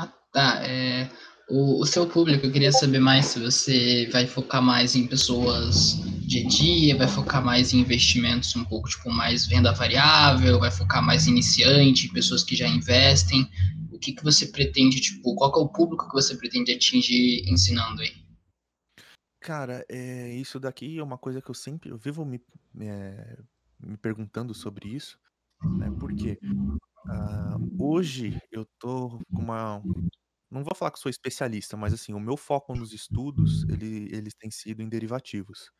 Ah, tá. É, o, o seu público, eu queria saber mais se você vai focar mais em pessoas dia a dia, vai focar mais em investimentos um pouco, tipo, mais venda variável, vai focar mais iniciante, pessoas que já investem. O que, que você pretende, tipo, qual é o público que você pretende atingir ensinando aí? Cara, é, isso daqui é uma coisa que eu sempre, eu vivo me, é, me perguntando sobre isso, né? porque Uh, hoje eu tô com uma. Não vou falar que sou especialista, mas assim, o meu foco nos estudos, ele, eles têm sido em derivativos.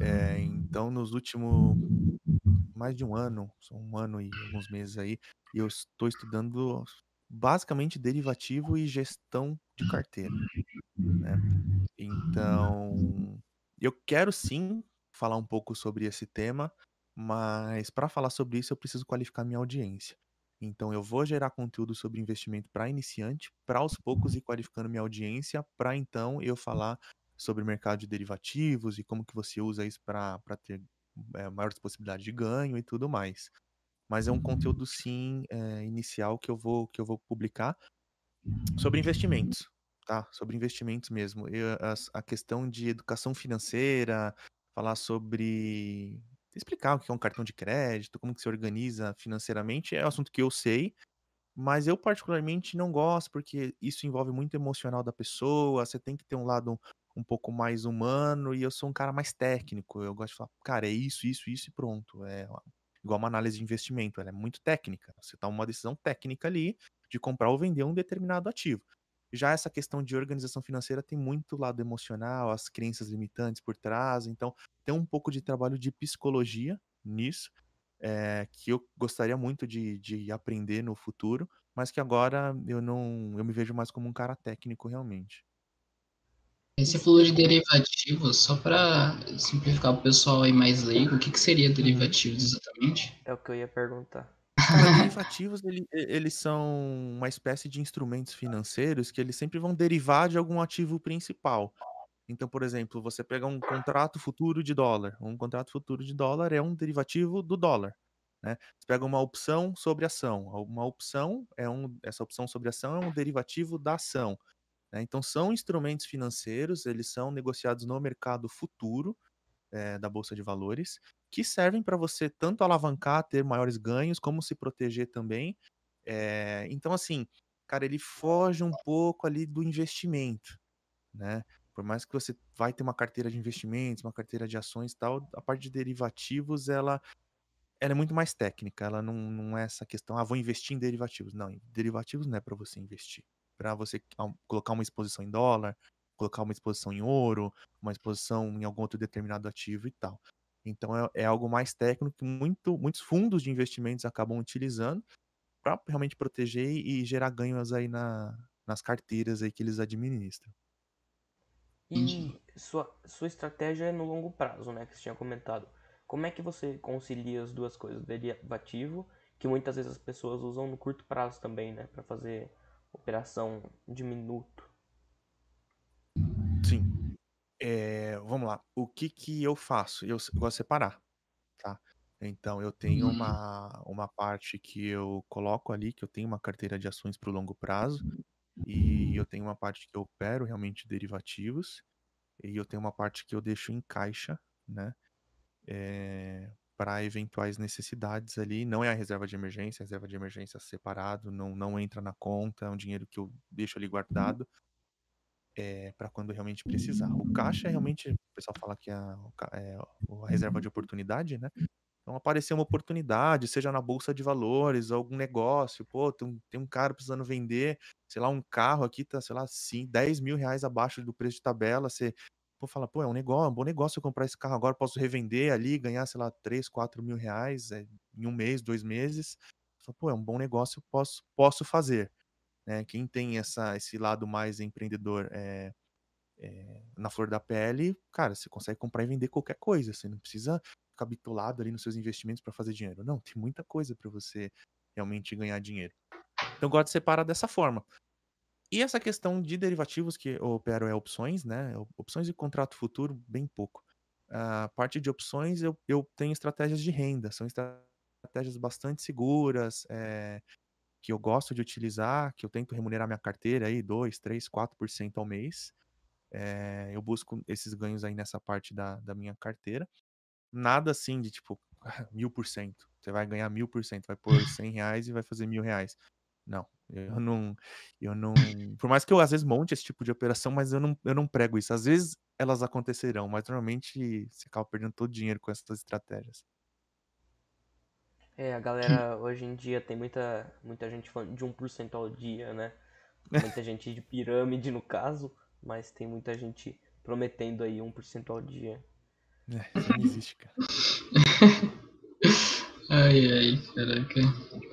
É, então, nos últimos mais de um ano, um ano e alguns meses aí, eu estou estudando basicamente derivativo e gestão de carteira. Né? Então, eu quero sim falar um pouco sobre esse tema, mas para falar sobre isso eu preciso qualificar minha audiência. Então eu vou gerar conteúdo sobre investimento para iniciante, para aos poucos e qualificando minha audiência, para então eu falar sobre mercado de derivativos e como que você usa isso para ter é, maiores possibilidades de ganho e tudo mais. Mas é um conteúdo sim é, inicial que eu vou que eu vou publicar sobre investimentos, tá? Sobre investimentos mesmo. Eu, eh, a, a questão de educação financeira, falar sobre explicar o que é um cartão de crédito, como que se organiza financeiramente, é um assunto que eu sei, mas eu particularmente não gosto porque isso envolve muito emocional da pessoa, você tem que ter um lado um pouco mais humano e eu sou um cara mais técnico, eu gosto de falar, cara, é isso, isso, isso e pronto, é igual uma análise de investimento, ela é muito técnica, você toma uma decisão técnica ali de comprar ou vender um determinado ativo. Já essa questão de organização financeira tem muito lado emocional, as crenças limitantes por trás, então tem um pouco de trabalho de psicologia nisso, é, que eu gostaria muito de, de aprender no futuro, mas que agora eu não eu me vejo mais como um cara técnico realmente. Você falou de derivativos, só para simplificar para o pessoal aí mais leigo, o que, que seria uhum. derivativos exatamente? É o que eu ia perguntar. derivativos, ele, eles são uma espécie de instrumentos financeiros que eles sempre vão derivar de algum ativo principal. Então, por exemplo, você pega um contrato futuro de dólar. Um contrato futuro de dólar é um derivativo do dólar. Né? Você pega uma opção sobre ação. Uma opção é um, essa opção sobre ação é um derivativo da ação. Né? Então, são instrumentos financeiros, eles são negociados no mercado futuro é, da Bolsa de Valores, que servem para você tanto alavancar, ter maiores ganhos, como se proteger também. É, então, assim, cara, ele foge um pouco ali do investimento, né? Por mais que você vai ter uma carteira de investimentos, uma carteira de ações e tal, a parte de derivativos, ela, ela é muito mais técnica. Ela não, não é essa questão, ah, vou investir em derivativos. Não, derivativos não é para você investir. Para você colocar uma exposição em dólar, colocar uma exposição em ouro, uma exposição em algum outro determinado ativo e tal. Então é, é algo mais técnico que muito, muitos fundos de investimentos acabam utilizando para realmente proteger e gerar ganhos aí na, nas carteiras aí que eles administram. E sua, sua estratégia é no longo prazo, né, que você tinha comentado. Como é que você concilia as duas coisas, derivativo, que muitas vezes as pessoas usam no curto prazo também, né, para fazer operação de minuto? É, vamos lá. O que que eu faço? Eu gosto de separar, tá? Então eu tenho uhum. uma, uma parte que eu coloco ali, que eu tenho uma carteira de ações para o longo prazo, e eu tenho uma parte que eu opero realmente derivativos, e eu tenho uma parte que eu deixo em caixa, né? É, para eventuais necessidades ali. Não é a reserva de emergência, a reserva de emergência separado, não, não entra na conta, é um dinheiro que eu deixo ali uhum. guardado. Uhum é, eh, para quando realmente precisar. O caixa realmente, o pessoal fala que é a, é a reserva de oportunidade, né? Então aparecer uma oportunidade, seja na bolsa de valores, algum negócio, pô, tem um, tem um cara precisando vender, sei lá, um carro aqui tá, sei lá, sim, 10 mil reais abaixo do preço de tabela, você pô, fala, pô, é um negócio, é um bom negócio eu comprar esse carro agora, posso revender ali, ganhar, sei lá, 3, 4 mil reais é, em um mês, dois meses. Fala, pô, é um bom negócio, posso, posso fazer. Né? Quem tem essa, esse lado mais empreendedor é, é, na flor da pele, cara, você consegue comprar e vender qualquer coisa. Você não precisa ficar bitolado ali nos seus investimentos para fazer dinheiro. Não, tem muita coisa para você realmente ganhar dinheiro. Então, eu gosto de separar dessa forma. E essa questão de derivativos que operam é opções, né? Opções e contrato futuro, bem pouco. A ah, parte de opções, eu, eu tenho estratégias de renda. São estratégias bastante seguras, é, que eu gosto de utilizar, que eu tento remunerar minha carteira aí 2, 3, 4% ao mês. É, eu busco esses ganhos aí nessa parte da, da minha carteira. Nada assim de tipo mil por cento. Você vai ganhar mil por cento, vai pôr 100 reais e vai fazer mil reais. Não, eu uhum. não, eu não. Por mais que eu às vezes monte esse tipo de operação, mas eu não, eu não prego isso. Às vezes elas acontecerão, mas normalmente você acaba perdendo todo o dinheiro com essas estratégias. É, a galera que... hoje em dia tem muita, muita gente falando de 1% ao dia, né? Muita gente de pirâmide, no caso, mas tem muita gente prometendo aí 1% ao dia. É, não existe, cara. ai, ai, caraca.